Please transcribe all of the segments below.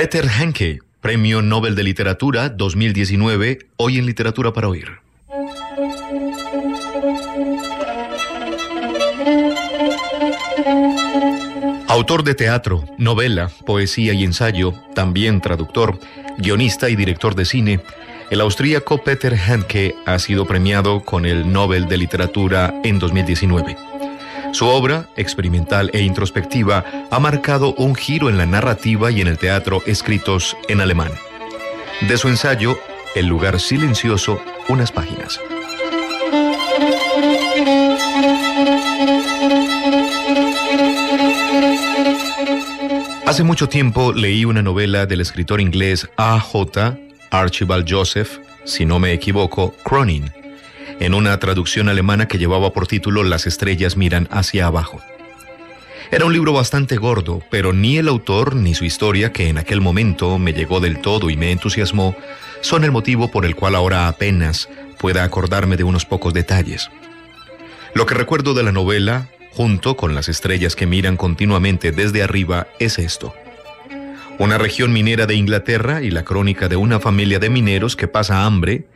Peter Henke, Premio Nobel de Literatura 2019, hoy en Literatura para Oír. Autor de teatro, novela, poesía y ensayo, también traductor, guionista y director de cine, el austríaco Peter Henke ha sido premiado con el Nobel de Literatura en 2019. Su obra, experimental e introspectiva, ha marcado un giro en la narrativa y en el teatro escritos en alemán. De su ensayo, El lugar silencioso, unas páginas. Hace mucho tiempo leí una novela del escritor inglés J. Archibald Joseph, si no me equivoco, Cronin, en una traducción alemana que llevaba por título Las estrellas miran hacia abajo. Era un libro bastante gordo, pero ni el autor ni su historia, que en aquel momento me llegó del todo y me entusiasmó, son el motivo por el cual ahora apenas pueda acordarme de unos pocos detalles. Lo que recuerdo de la novela, junto con las estrellas que miran continuamente desde arriba, es esto. Una región minera de Inglaterra y la crónica de una familia de mineros que pasa hambre,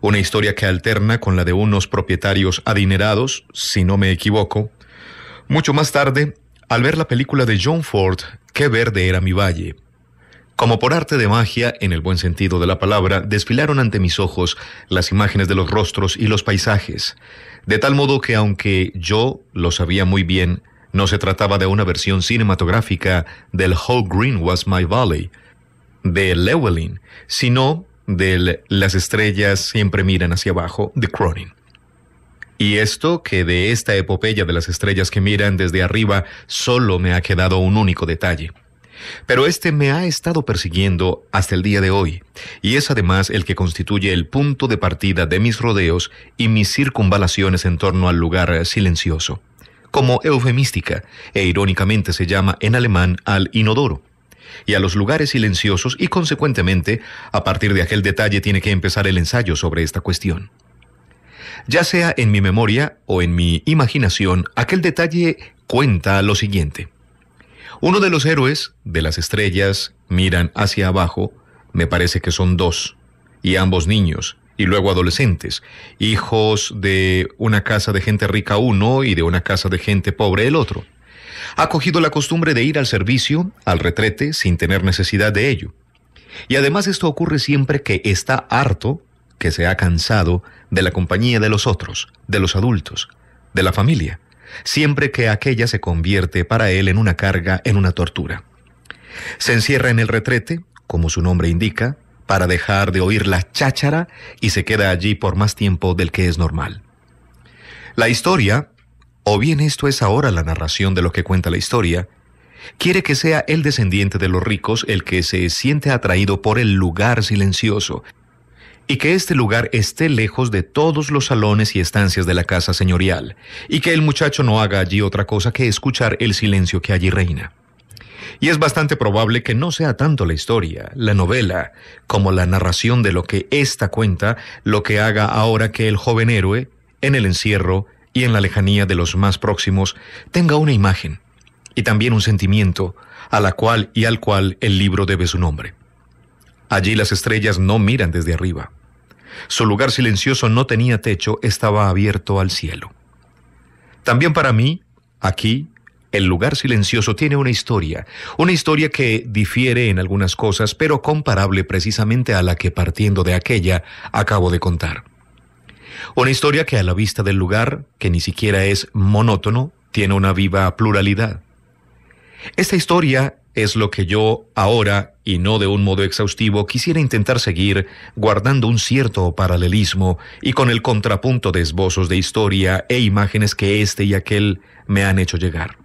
una historia que alterna con la de unos propietarios adinerados, si no me equivoco. Mucho más tarde, al ver la película de John Ford, Qué verde era mi valle. Como por arte de magia, en el buen sentido de la palabra, desfilaron ante mis ojos las imágenes de los rostros y los paisajes, de tal modo que aunque yo lo sabía muy bien, no se trataba de una versión cinematográfica del How Green Was My Valley, de Llewellyn, sino del Las estrellas siempre miran hacia abajo de Cronin. Y esto que de esta epopeya de las estrellas que miran desde arriba solo me ha quedado un único detalle. Pero este me ha estado persiguiendo hasta el día de hoy, y es además el que constituye el punto de partida de mis rodeos y mis circunvalaciones en torno al lugar silencioso. Como eufemística e irónicamente se llama en alemán al inodoro, y a los lugares silenciosos y consecuentemente, a partir de aquel detalle tiene que empezar el ensayo sobre esta cuestión. Ya sea en mi memoria o en mi imaginación, aquel detalle cuenta lo siguiente. Uno de los héroes de las estrellas miran hacia abajo, me parece que son dos, y ambos niños, y luego adolescentes, hijos de una casa de gente rica uno y de una casa de gente pobre el otro ha cogido la costumbre de ir al servicio, al retrete, sin tener necesidad de ello. Y además esto ocurre siempre que está harto, que se ha cansado de la compañía de los otros, de los adultos, de la familia, siempre que aquella se convierte para él en una carga, en una tortura. Se encierra en el retrete, como su nombre indica, para dejar de oír la cháchara y se queda allí por más tiempo del que es normal. La historia, o bien esto es ahora la narración de lo que cuenta la historia, quiere que sea el descendiente de los ricos el que se siente atraído por el lugar silencioso, y que este lugar esté lejos de todos los salones y estancias de la casa señorial, y que el muchacho no haga allí otra cosa que escuchar el silencio que allí reina. Y es bastante probable que no sea tanto la historia, la novela, como la narración de lo que ésta cuenta, lo que haga ahora que el joven héroe, en el encierro, y en la lejanía de los más próximos tenga una imagen y también un sentimiento a la cual y al cual el libro debe su nombre. Allí las estrellas no miran desde arriba. Su lugar silencioso no tenía techo, estaba abierto al cielo. También para mí, aquí, el lugar silencioso tiene una historia, una historia que difiere en algunas cosas, pero comparable precisamente a la que partiendo de aquella acabo de contar. Una historia que a la vista del lugar, que ni siquiera es monótono, tiene una viva pluralidad. Esta historia es lo que yo ahora, y no de un modo exhaustivo, quisiera intentar seguir guardando un cierto paralelismo y con el contrapunto de esbozos de historia e imágenes que este y aquel me han hecho llegar.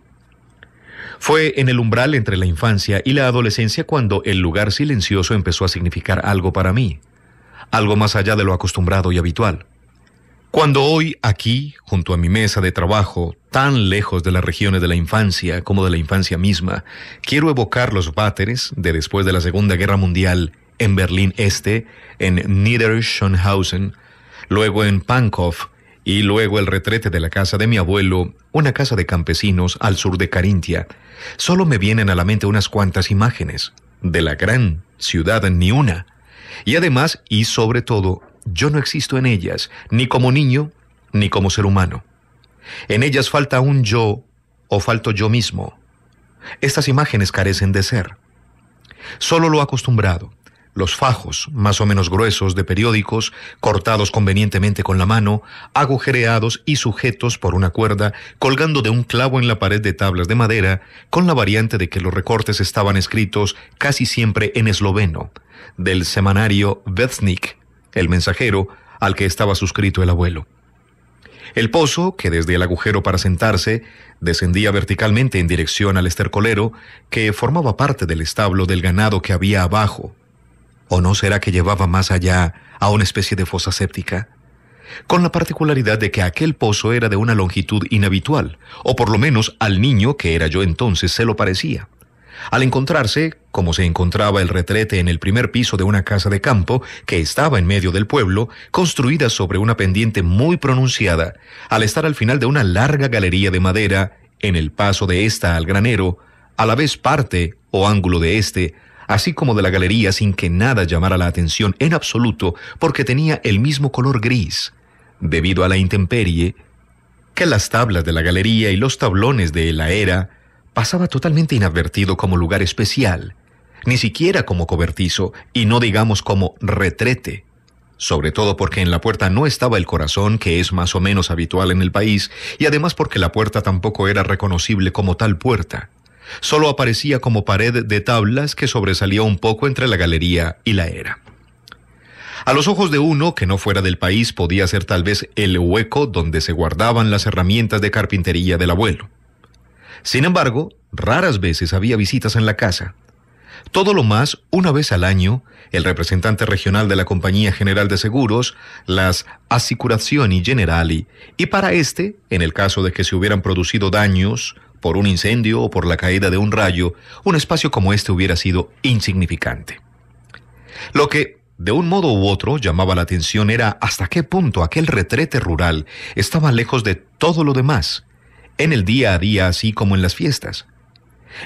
Fue en el umbral entre la infancia y la adolescencia cuando el lugar silencioso empezó a significar algo para mí, algo más allá de lo acostumbrado y habitual. Cuando hoy aquí, junto a mi mesa de trabajo, tan lejos de las regiones de la infancia como de la infancia misma, quiero evocar los váteres de después de la Segunda Guerra Mundial en Berlín Este, en Niederschönhausen, luego en Pankow y luego el retrete de la casa de mi abuelo, una casa de campesinos al sur de Carintia, solo me vienen a la mente unas cuantas imágenes, de la gran ciudad ni una, y además y sobre todo yo no existo en ellas, ni como niño, ni como ser humano. En ellas falta un yo o falto yo mismo. Estas imágenes carecen de ser. Solo lo acostumbrado, los fajos, más o menos gruesos, de periódicos, cortados convenientemente con la mano, agujereados y sujetos por una cuerda, colgando de un clavo en la pared de tablas de madera, con la variante de que los recortes estaban escritos casi siempre en esloveno, del semanario Vesnik el mensajero, al que estaba suscrito el abuelo. El pozo, que desde el agujero para sentarse descendía verticalmente en dirección al estercolero, que formaba parte del establo del ganado que había abajo. ¿O no será que llevaba más allá a una especie de fosa séptica? Con la particularidad de que aquel pozo era de una longitud inhabitual, o por lo menos al niño que era yo entonces se lo parecía. Al encontrarse, como se encontraba el retrete en el primer piso de una casa de campo que estaba en medio del pueblo, construida sobre una pendiente muy pronunciada, al estar al final de una larga galería de madera, en el paso de esta al granero, a la vez parte o ángulo de este, así como de la galería sin que nada llamara la atención en absoluto porque tenía el mismo color gris, debido a la intemperie, que las tablas de la galería y los tablones de la era pasaba totalmente inadvertido como lugar especial, ni siquiera como cobertizo y no digamos como retrete, sobre todo porque en la puerta no estaba el corazón que es más o menos habitual en el país y además porque la puerta tampoco era reconocible como tal puerta, solo aparecía como pared de tablas que sobresalía un poco entre la galería y la era. A los ojos de uno que no fuera del país podía ser tal vez el hueco donde se guardaban las herramientas de carpintería del abuelo. Sin embargo, raras veces había visitas en la casa. Todo lo más, una vez al año, el representante regional de la Compañía General de Seguros, las Assicurazioni Generali, y para este, en el caso de que se hubieran producido daños por un incendio o por la caída de un rayo, un espacio como este hubiera sido insignificante. Lo que, de un modo u otro, llamaba la atención era hasta qué punto aquel retrete rural estaba lejos de todo lo demás, en el día a día así como en las fiestas.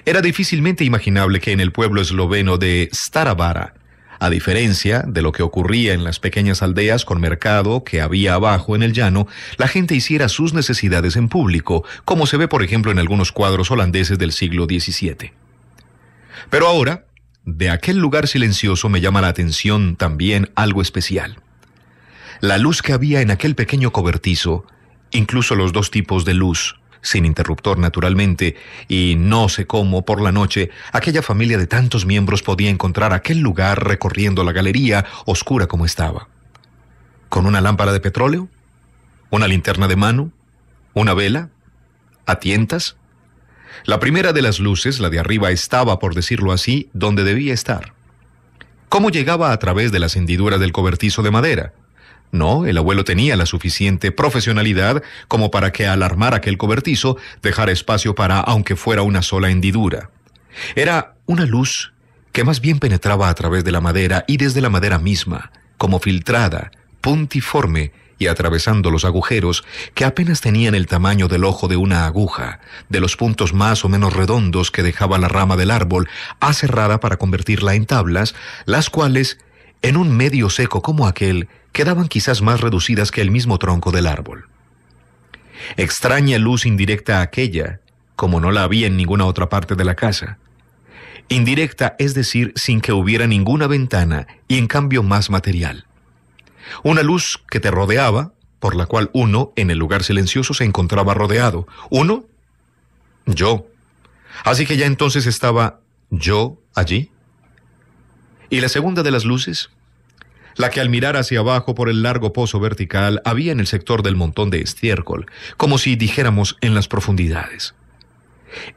Era difícilmente imaginable que en el pueblo esloveno de Staravara, a diferencia de lo que ocurría en las pequeñas aldeas con mercado que había abajo en el llano, la gente hiciera sus necesidades en público, como se ve por ejemplo en algunos cuadros holandeses del siglo XVII. Pero ahora, de aquel lugar silencioso me llama la atención también algo especial. La luz que había en aquel pequeño cobertizo, incluso los dos tipos de luz, sin interruptor naturalmente, y no sé cómo por la noche aquella familia de tantos miembros podía encontrar aquel lugar recorriendo la galería oscura como estaba. ¿Con una lámpara de petróleo? ¿Una linterna de mano? ¿Una vela? ¿A tientas? La primera de las luces, la de arriba, estaba, por decirlo así, donde debía estar. ¿Cómo llegaba a través de las hendiduras del cobertizo de madera? No, el abuelo tenía la suficiente profesionalidad como para que al armar aquel cobertizo dejara espacio para aunque fuera una sola hendidura. Era una luz que más bien penetraba a través de la madera y desde la madera misma, como filtrada, puntiforme y atravesando los agujeros que apenas tenían el tamaño del ojo de una aguja, de los puntos más o menos redondos que dejaba la rama del árbol, aserrada para convertirla en tablas, las cuales, en un medio seco como aquel, quedaban quizás más reducidas que el mismo tronco del árbol. Extraña luz indirecta aquella, como no la había en ninguna otra parte de la casa. Indirecta, es decir, sin que hubiera ninguna ventana y en cambio más material. Una luz que te rodeaba, por la cual uno, en el lugar silencioso, se encontraba rodeado. Uno, yo. Así que ya entonces estaba yo allí. ¿Y la segunda de las luces? la que al mirar hacia abajo por el largo pozo vertical había en el sector del montón de estiércol, como si dijéramos en las profundidades.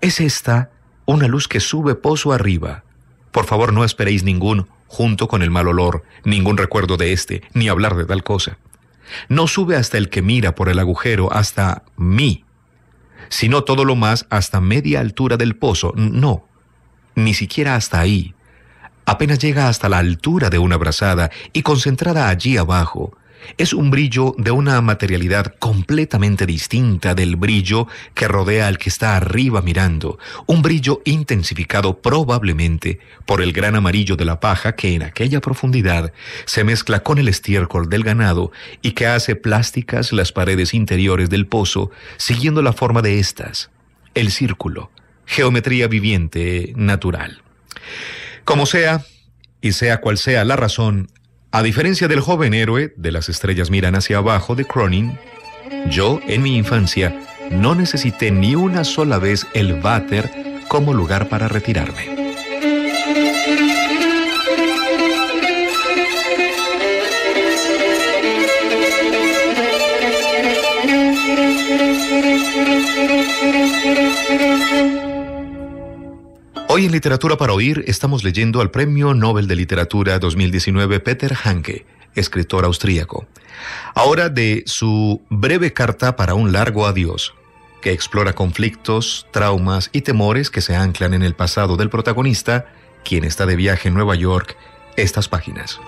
Es esta una luz que sube pozo arriba. Por favor, no esperéis ningún, junto con el mal olor, ningún recuerdo de este, ni hablar de tal cosa. No sube hasta el que mira por el agujero, hasta mí, sino todo lo más hasta media altura del pozo, no, ni siquiera hasta ahí, apenas llega hasta la altura de una brazada y concentrada allí abajo, es un brillo de una materialidad completamente distinta del brillo que rodea al que está arriba mirando, un brillo intensificado probablemente por el gran amarillo de la paja que en aquella profundidad se mezcla con el estiércol del ganado y que hace plásticas las paredes interiores del pozo, siguiendo la forma de estas, el círculo, geometría viviente natural. Como sea, y sea cual sea la razón, a diferencia del joven héroe de Las estrellas miran hacia abajo de Cronin, yo en mi infancia no necesité ni una sola vez el váter como lugar para retirarme. Hoy en Literatura para Oír estamos leyendo al Premio Nobel de Literatura 2019 Peter Hanke, escritor austríaco. Ahora de su breve carta para un largo adiós, que explora conflictos, traumas y temores que se anclan en el pasado del protagonista, quien está de viaje en Nueva York, estas páginas.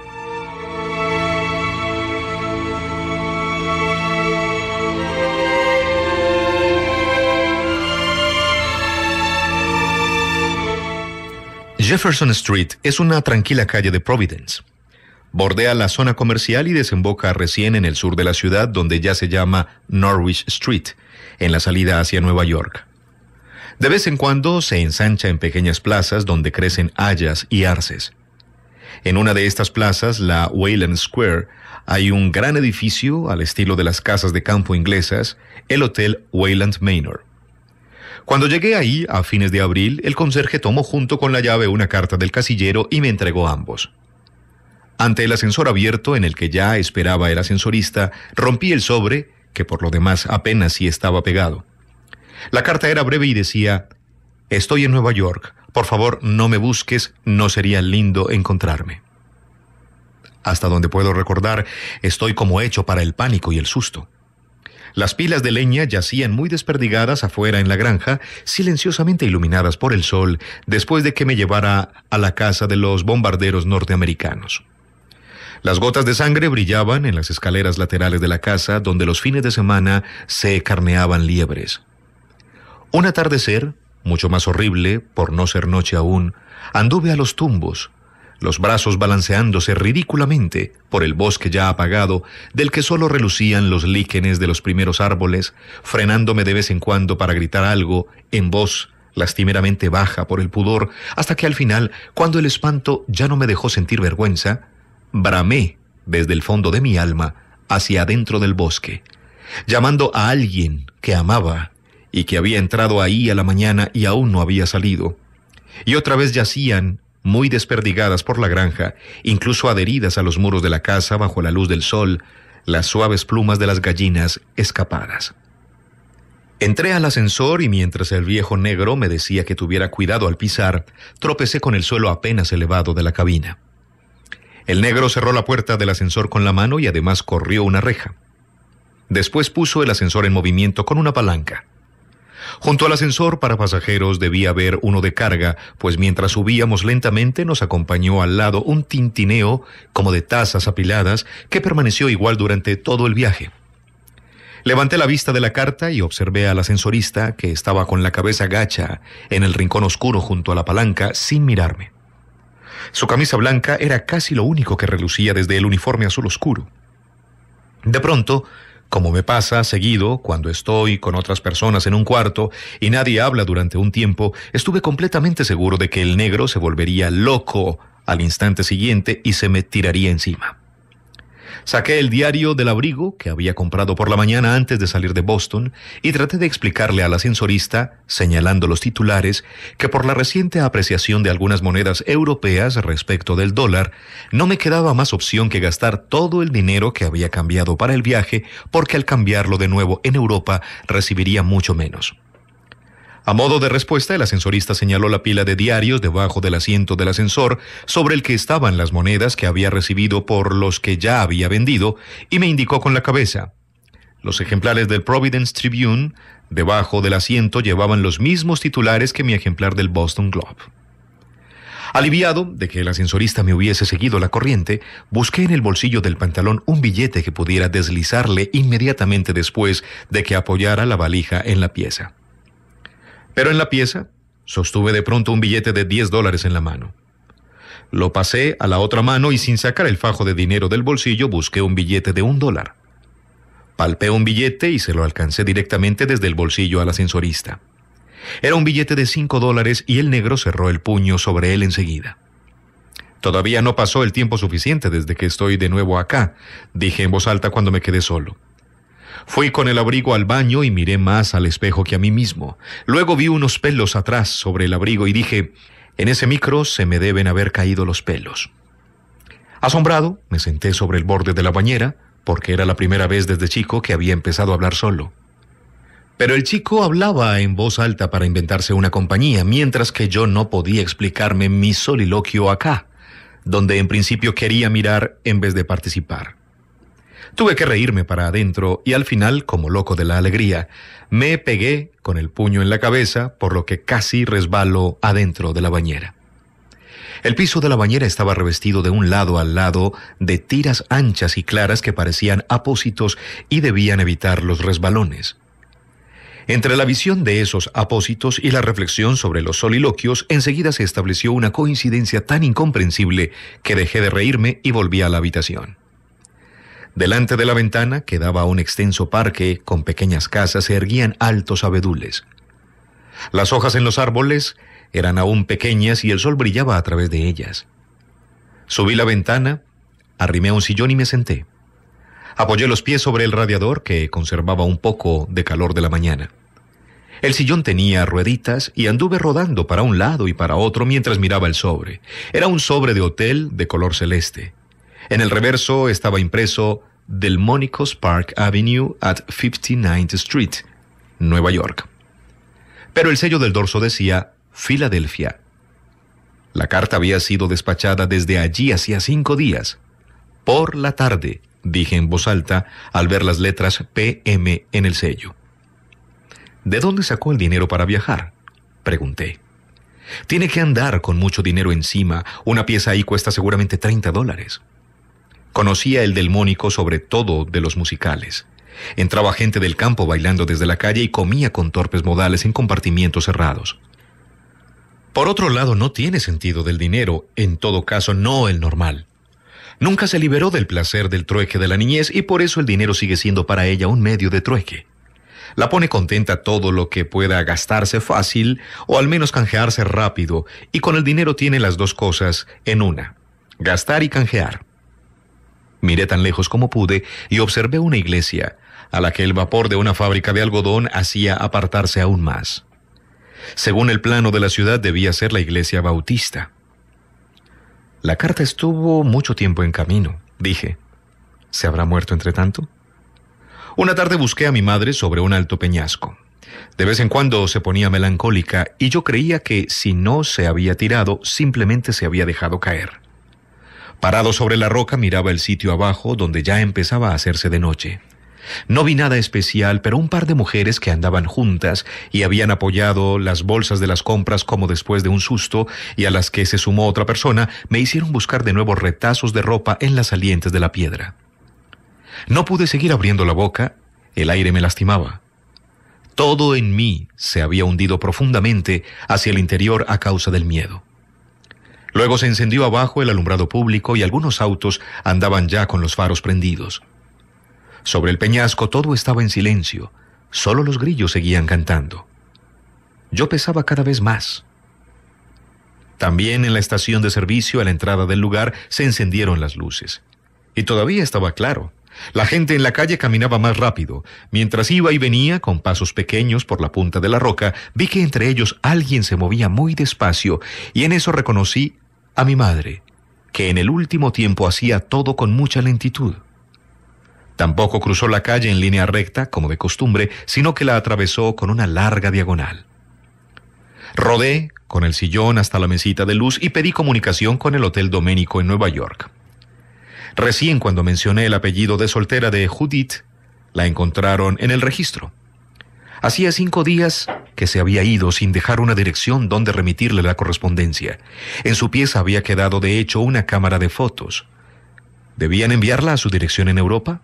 Jefferson Street es una tranquila calle de Providence. Bordea la zona comercial y desemboca recién en el sur de la ciudad donde ya se llama Norwich Street, en la salida hacia Nueva York. De vez en cuando se ensancha en pequeñas plazas donde crecen hayas y arces. En una de estas plazas, la Wayland Square, hay un gran edificio al estilo de las casas de campo inglesas, el Hotel Wayland Manor. Cuando llegué ahí, a fines de abril, el conserje tomó junto con la llave una carta del casillero y me entregó ambos. Ante el ascensor abierto en el que ya esperaba el ascensorista, rompí el sobre, que por lo demás apenas sí estaba pegado. La carta era breve y decía, Estoy en Nueva York, por favor no me busques, no sería lindo encontrarme. Hasta donde puedo recordar, estoy como hecho para el pánico y el susto. Las pilas de leña yacían muy desperdigadas afuera en la granja, silenciosamente iluminadas por el sol, después de que me llevara a la casa de los bombarderos norteamericanos. Las gotas de sangre brillaban en las escaleras laterales de la casa donde los fines de semana se carneaban liebres. Un atardecer, mucho más horrible, por no ser noche aún, anduve a los tumbos, los brazos balanceándose ridículamente por el bosque ya apagado, del que sólo relucían los líquenes de los primeros árboles, frenándome de vez en cuando para gritar algo en voz lastimeramente baja por el pudor, hasta que al final, cuando el espanto ya no me dejó sentir vergüenza, bramé desde el fondo de mi alma hacia adentro del bosque, llamando a alguien que amaba y que había entrado ahí a la mañana y aún no había salido. Y otra vez yacían muy desperdigadas por la granja, incluso adheridas a los muros de la casa bajo la luz del sol, las suaves plumas de las gallinas escapadas. Entré al ascensor y mientras el viejo negro me decía que tuviera cuidado al pisar, tropecé con el suelo apenas elevado de la cabina. El negro cerró la puerta del ascensor con la mano y además corrió una reja. Después puso el ascensor en movimiento con una palanca. Junto al ascensor para pasajeros debía haber uno de carga, pues mientras subíamos lentamente nos acompañó al lado un tintineo como de tazas apiladas que permaneció igual durante todo el viaje. Levanté la vista de la carta y observé al ascensorista que estaba con la cabeza gacha en el rincón oscuro junto a la palanca sin mirarme. Su camisa blanca era casi lo único que relucía desde el uniforme azul oscuro. De pronto, como me pasa seguido cuando estoy con otras personas en un cuarto y nadie habla durante un tiempo, estuve completamente seguro de que el negro se volvería loco al instante siguiente y se me tiraría encima. Saqué el diario del abrigo que había comprado por la mañana antes de salir de Boston y traté de explicarle al ascensorista, señalando los titulares, que por la reciente apreciación de algunas monedas europeas respecto del dólar, no me quedaba más opción que gastar todo el dinero que había cambiado para el viaje porque al cambiarlo de nuevo en Europa recibiría mucho menos. A modo de respuesta, el ascensorista señaló la pila de diarios debajo del asiento del ascensor sobre el que estaban las monedas que había recibido por los que ya había vendido y me indicó con la cabeza. Los ejemplares del Providence Tribune debajo del asiento llevaban los mismos titulares que mi ejemplar del Boston Globe. Aliviado de que el ascensorista me hubiese seguido la corriente, busqué en el bolsillo del pantalón un billete que pudiera deslizarle inmediatamente después de que apoyara la valija en la pieza. Pero en la pieza sostuve de pronto un billete de 10 dólares en la mano. Lo pasé a la otra mano y sin sacar el fajo de dinero del bolsillo busqué un billete de un dólar. Palpé un billete y se lo alcancé directamente desde el bolsillo al ascensorista. Era un billete de 5 dólares y el negro cerró el puño sobre él enseguida. Todavía no pasó el tiempo suficiente desde que estoy de nuevo acá, dije en voz alta cuando me quedé solo. Fui con el abrigo al baño y miré más al espejo que a mí mismo. Luego vi unos pelos atrás sobre el abrigo y dije, en ese micro se me deben haber caído los pelos. Asombrado, me senté sobre el borde de la bañera, porque era la primera vez desde chico que había empezado a hablar solo. Pero el chico hablaba en voz alta para inventarse una compañía, mientras que yo no podía explicarme mi soliloquio acá, donde en principio quería mirar en vez de participar. Tuve que reírme para adentro y al final, como loco de la alegría, me pegué con el puño en la cabeza, por lo que casi resbaló adentro de la bañera. El piso de la bañera estaba revestido de un lado al lado de tiras anchas y claras que parecían apósitos y debían evitar los resbalones. Entre la visión de esos apósitos y la reflexión sobre los soliloquios, enseguida se estableció una coincidencia tan incomprensible que dejé de reírme y volví a la habitación. Delante de la ventana que daba a un extenso parque con pequeñas casas se erguían altos abedules. Las hojas en los árboles eran aún pequeñas y el sol brillaba a través de ellas. Subí la ventana, arrimé a un sillón y me senté. Apoyé los pies sobre el radiador que conservaba un poco de calor de la mañana. El sillón tenía rueditas y anduve rodando para un lado y para otro mientras miraba el sobre. Era un sobre de hotel de color celeste. En el reverso estaba impreso Delmonico's Park Avenue at 59th Street, Nueva York. Pero el sello del dorso decía Filadelfia. La carta había sido despachada desde allí hacía cinco días. Por la tarde, dije en voz alta al ver las letras PM en el sello. ¿De dónde sacó el dinero para viajar? Pregunté. Tiene que andar con mucho dinero encima. Una pieza ahí cuesta seguramente 30 dólares. Conocía el delmónico sobre todo de los musicales. Entraba gente del campo bailando desde la calle y comía con torpes modales en compartimientos cerrados. Por otro lado, no tiene sentido del dinero, en todo caso no el normal. Nunca se liberó del placer del trueque de la niñez y por eso el dinero sigue siendo para ella un medio de trueque. La pone contenta todo lo que pueda gastarse fácil o al menos canjearse rápido y con el dinero tiene las dos cosas en una, gastar y canjear. Miré tan lejos como pude y observé una iglesia, a la que el vapor de una fábrica de algodón hacía apartarse aún más. Según el plano de la ciudad debía ser la iglesia bautista. La carta estuvo mucho tiempo en camino, dije. ¿Se habrá muerto entre tanto? Una tarde busqué a mi madre sobre un alto peñasco. De vez en cuando se ponía melancólica y yo creía que si no se había tirado, simplemente se había dejado caer. Parado sobre la roca miraba el sitio abajo donde ya empezaba a hacerse de noche. No vi nada especial, pero un par de mujeres que andaban juntas y habían apoyado las bolsas de las compras como después de un susto, y a las que se sumó otra persona, me hicieron buscar de nuevo retazos de ropa en las salientes de la piedra. No pude seguir abriendo la boca, el aire me lastimaba. Todo en mí se había hundido profundamente hacia el interior a causa del miedo. Luego se encendió abajo el alumbrado público y algunos autos andaban ya con los faros prendidos. Sobre el peñasco todo estaba en silencio, solo los grillos seguían cantando. Yo pesaba cada vez más. También en la estación de servicio a la entrada del lugar se encendieron las luces. Y todavía estaba claro. La gente en la calle caminaba más rápido. Mientras iba y venía, con pasos pequeños por la punta de la roca, vi que entre ellos alguien se movía muy despacio, y en eso reconocí a mi madre, que en el último tiempo hacía todo con mucha lentitud. Tampoco cruzó la calle en línea recta, como de costumbre, sino que la atravesó con una larga diagonal. Rodé con el sillón hasta la mesita de luz y pedí comunicación con el Hotel Doménico en Nueva York. Recién cuando mencioné el apellido de soltera de Judith, la encontraron en el registro. Hacía cinco días que se había ido sin dejar una dirección donde remitirle la correspondencia. En su pieza había quedado, de hecho, una cámara de fotos. ¿Debían enviarla a su dirección en Europa?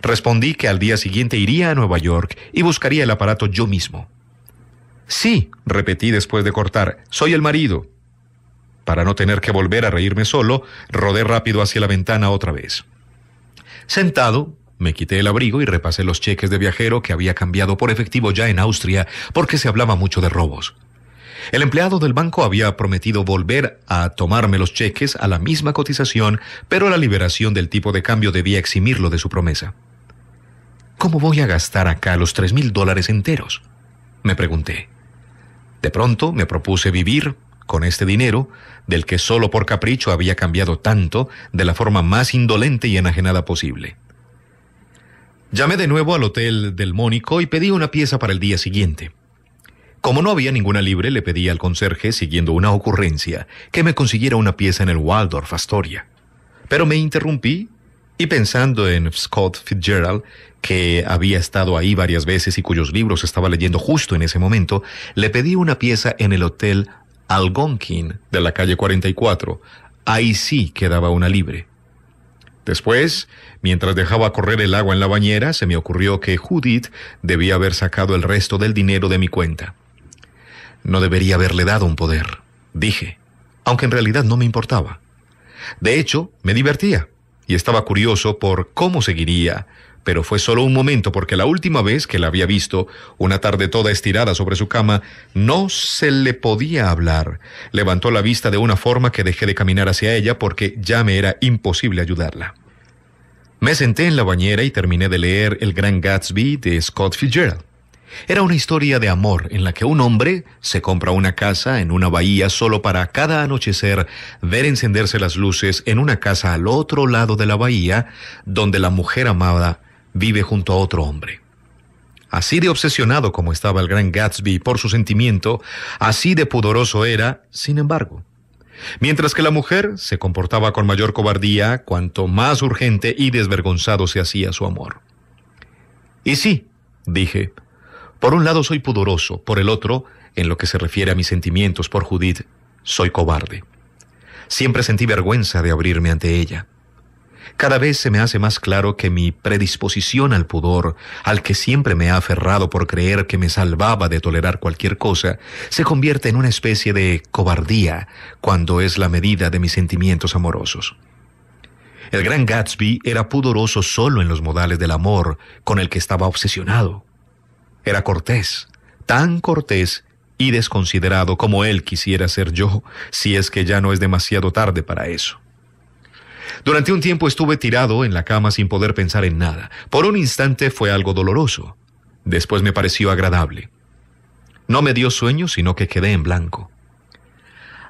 Respondí que al día siguiente iría a Nueva York y buscaría el aparato yo mismo. Sí, repetí después de cortar, soy el marido. Para no tener que volver a reírme solo, rodé rápido hacia la ventana otra vez. Sentado, me quité el abrigo y repasé los cheques de viajero que había cambiado por efectivo ya en Austria porque se hablaba mucho de robos. El empleado del banco había prometido volver a tomarme los cheques a la misma cotización, pero la liberación del tipo de cambio debía eximirlo de su promesa. ¿Cómo voy a gastar acá los tres mil dólares enteros? me pregunté. De pronto me propuse vivir con este dinero, del que solo por capricho había cambiado tanto, de la forma más indolente y enajenada posible. Llamé de nuevo al hotel del Mónico y pedí una pieza para el día siguiente. Como no había ninguna libre, le pedí al conserje, siguiendo una ocurrencia, que me consiguiera una pieza en el Waldorf Astoria. Pero me interrumpí y pensando en Scott Fitzgerald, que había estado ahí varias veces y cuyos libros estaba leyendo justo en ese momento, le pedí una pieza en el Hotel Algonquin de la calle 44. Ahí sí quedaba una libre. Después, mientras dejaba correr el agua en la bañera, se me ocurrió que Judith debía haber sacado el resto del dinero de mi cuenta. No debería haberle dado un poder, dije, aunque en realidad no me importaba. De hecho, me divertía y estaba curioso por cómo seguiría pero fue solo un momento porque la última vez que la había visto, una tarde toda estirada sobre su cama, no se le podía hablar. Levantó la vista de una forma que dejé de caminar hacia ella porque ya me era imposible ayudarla. Me senté en la bañera y terminé de leer El Gran Gatsby de Scott Fitzgerald. Era una historia de amor en la que un hombre se compra una casa en una bahía solo para cada anochecer ver encenderse las luces en una casa al otro lado de la bahía donde la mujer amada vive junto a otro hombre. Así de obsesionado como estaba el gran Gatsby por su sentimiento, así de pudoroso era, sin embargo. Mientras que la mujer se comportaba con mayor cobardía cuanto más urgente y desvergonzado se hacía su amor. Y sí, dije, por un lado soy pudoroso, por el otro, en lo que se refiere a mis sentimientos por Judith, soy cobarde. Siempre sentí vergüenza de abrirme ante ella. Cada vez se me hace más claro que mi predisposición al pudor, al que siempre me ha aferrado por creer que me salvaba de tolerar cualquier cosa, se convierte en una especie de cobardía cuando es la medida de mis sentimientos amorosos. El gran Gatsby era pudoroso solo en los modales del amor con el que estaba obsesionado. Era cortés, tan cortés y desconsiderado como él quisiera ser yo, si es que ya no es demasiado tarde para eso. Durante un tiempo estuve tirado en la cama sin poder pensar en nada. Por un instante fue algo doloroso. Después me pareció agradable. No me dio sueño, sino que quedé en blanco.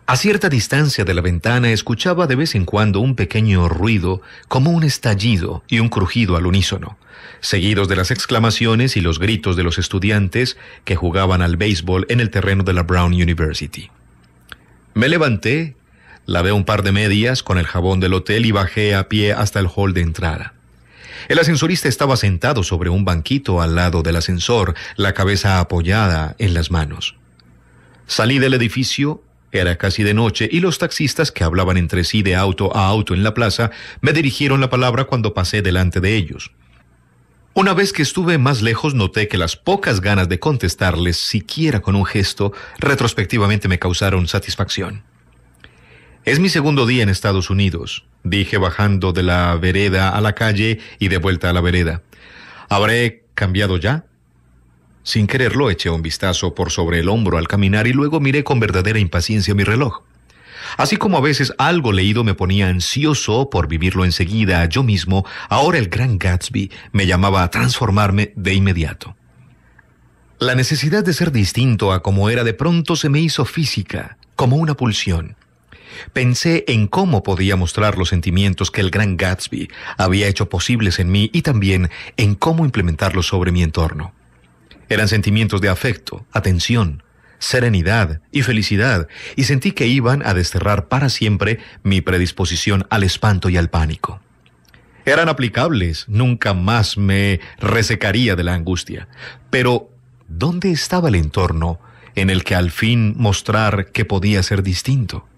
A cierta distancia de la ventana escuchaba de vez en cuando un pequeño ruido, como un estallido y un crujido al unísono, seguidos de las exclamaciones y los gritos de los estudiantes que jugaban al béisbol en el terreno de la Brown University. Me levanté Lavé un par de medias con el jabón del hotel y bajé a pie hasta el hall de entrada. El ascensorista estaba sentado sobre un banquito al lado del ascensor, la cabeza apoyada en las manos. Salí del edificio, era casi de noche, y los taxistas que hablaban entre sí de auto a auto en la plaza me dirigieron la palabra cuando pasé delante de ellos. Una vez que estuve más lejos noté que las pocas ganas de contestarles, siquiera con un gesto, retrospectivamente me causaron satisfacción. Es mi segundo día en Estados Unidos, dije bajando de la vereda a la calle y de vuelta a la vereda. ¿Habré cambiado ya? Sin quererlo eché un vistazo por sobre el hombro al caminar y luego miré con verdadera impaciencia mi reloj. Así como a veces algo leído me ponía ansioso por vivirlo enseguida yo mismo, ahora el gran Gatsby me llamaba a transformarme de inmediato. La necesidad de ser distinto a como era de pronto se me hizo física, como una pulsión. Pensé en cómo podía mostrar los sentimientos que el gran Gatsby había hecho posibles en mí y también en cómo implementarlos sobre mi entorno. Eran sentimientos de afecto, atención, serenidad y felicidad, y sentí que iban a desterrar para siempre mi predisposición al espanto y al pánico. Eran aplicables, nunca más me resecaría de la angustia. Pero, ¿dónde estaba el entorno en el que al fin mostrar que podía ser distinto?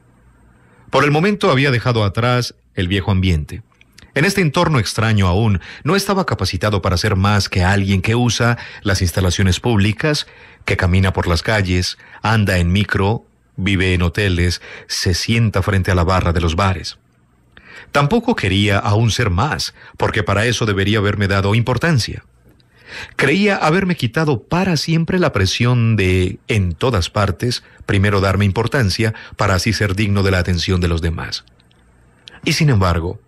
Por el momento había dejado atrás el viejo ambiente. En este entorno extraño aún, no estaba capacitado para ser más que alguien que usa las instalaciones públicas, que camina por las calles, anda en micro, vive en hoteles, se sienta frente a la barra de los bares. Tampoco quería aún ser más, porque para eso debería haberme dado importancia. Creía haberme quitado para siempre la presión de, en todas partes, primero darme importancia para así ser digno de la atención de los demás. Y sin embargo,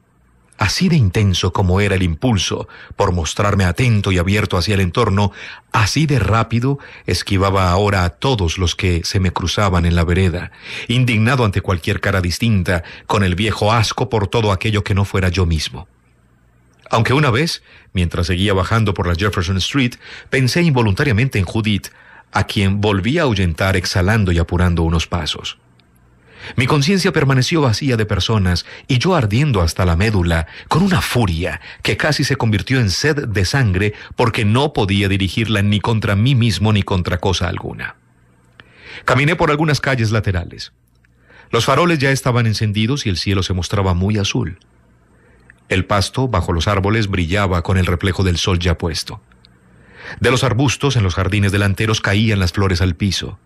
así de intenso como era el impulso por mostrarme atento y abierto hacia el entorno, así de rápido esquivaba ahora a todos los que se me cruzaban en la vereda, indignado ante cualquier cara distinta, con el viejo asco por todo aquello que no fuera yo mismo. Aunque una vez, mientras seguía bajando por la Jefferson Street, pensé involuntariamente en Judith, a quien volví a ahuyentar exhalando y apurando unos pasos. Mi conciencia permaneció vacía de personas y yo ardiendo hasta la médula, con una furia que casi se convirtió en sed de sangre porque no podía dirigirla ni contra mí mismo ni contra cosa alguna. Caminé por algunas calles laterales. Los faroles ya estaban encendidos y el cielo se mostraba muy azul. El pasto bajo los árboles brillaba con el reflejo del sol ya puesto. De los arbustos en los jardines delanteros caían las flores al piso.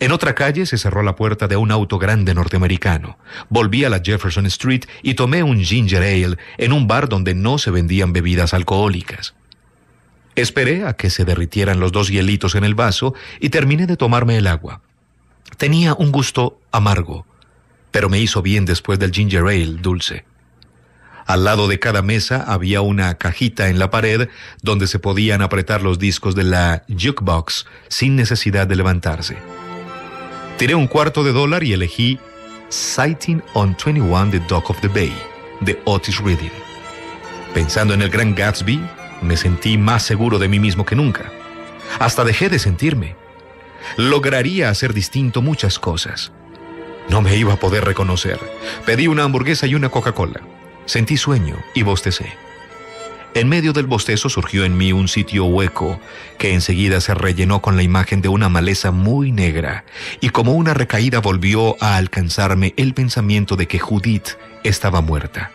En otra calle se cerró la puerta de un auto grande norteamericano. Volví a la Jefferson Street y tomé un ginger ale en un bar donde no se vendían bebidas alcohólicas. Esperé a que se derritieran los dos hielitos en el vaso y terminé de tomarme el agua. Tenía un gusto amargo, pero me hizo bien después del ginger ale dulce. Al lado de cada mesa había una cajita en la pared donde se podían apretar los discos de la jukebox sin necesidad de levantarse. Tiré un cuarto de dólar y elegí Sighting on 21 The Dock of the Bay de Otis Reading. Pensando en el gran Gatsby, me sentí más seguro de mí mismo que nunca. Hasta dejé de sentirme. Lograría hacer distinto muchas cosas. No me iba a poder reconocer. Pedí una hamburguesa y una Coca-Cola. Sentí sueño y bostecé. En medio del bostezo surgió en mí un sitio hueco que enseguida se rellenó con la imagen de una maleza muy negra y como una recaída volvió a alcanzarme el pensamiento de que Judith estaba muerta.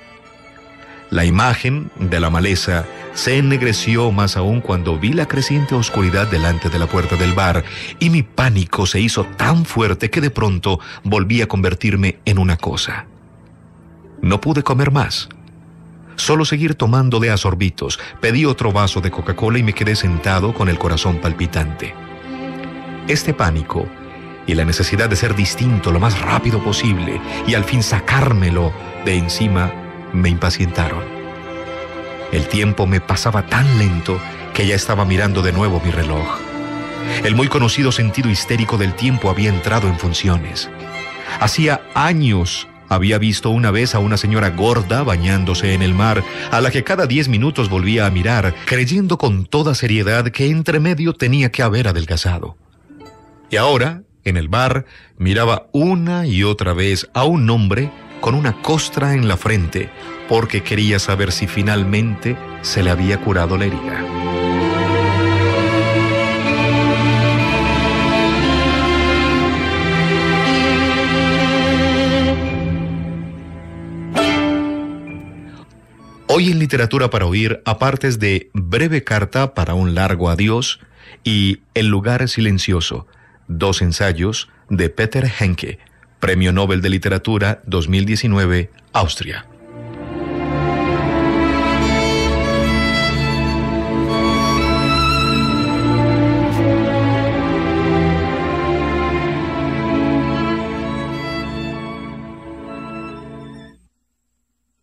La imagen de la maleza se ennegreció más aún cuando vi la creciente oscuridad delante de la puerta del bar y mi pánico se hizo tan fuerte que de pronto volví a convertirme en una cosa no pude comer más. Solo seguir tomando de sorbitos, pedí otro vaso de Coca-Cola y me quedé sentado con el corazón palpitante. Este pánico y la necesidad de ser distinto lo más rápido posible y al fin sacármelo de encima me impacientaron. El tiempo me pasaba tan lento que ya estaba mirando de nuevo mi reloj. El muy conocido sentido histérico del tiempo había entrado en funciones. Hacía años había visto una vez a una señora gorda bañándose en el mar, a la que cada diez minutos volvía a mirar, creyendo con toda seriedad que entre medio tenía que haber adelgazado. Y ahora, en el bar, miraba una y otra vez a un hombre con una costra en la frente, porque quería saber si finalmente se le había curado la herida. Hoy en Literatura para Oír, apartes de Breve Carta para un Largo Adiós y El Lugar Silencioso, dos ensayos de Peter Henke, Premio Nobel de Literatura 2019, Austria.